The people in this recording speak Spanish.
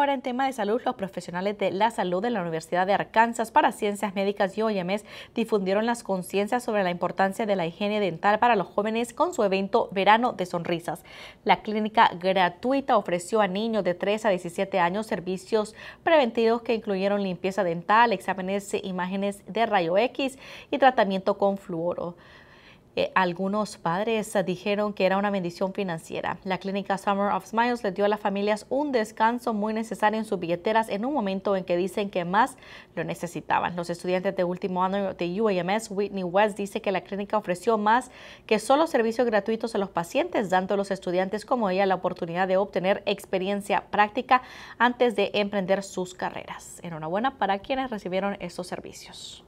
Ahora en tema de salud, los profesionales de la salud de la Universidad de Arkansas para Ciencias Médicas y OMS difundieron las conciencias sobre la importancia de la higiene dental para los jóvenes con su evento Verano de Sonrisas. La clínica gratuita ofreció a niños de 3 a 17 años servicios preventivos que incluyeron limpieza dental, exámenes, e imágenes de rayo X y tratamiento con fluoro. Eh, algunos padres dijeron que era una bendición financiera. La clínica Summer of Smiles le dio a las familias un descanso muy necesario en sus billeteras en un momento en que dicen que más lo necesitaban. Los estudiantes de último año de UAMS, Whitney West, dice que la clínica ofreció más que solo servicios gratuitos a los pacientes, dando a los estudiantes como ella la oportunidad de obtener experiencia práctica antes de emprender sus carreras. Enhorabuena para quienes recibieron estos servicios.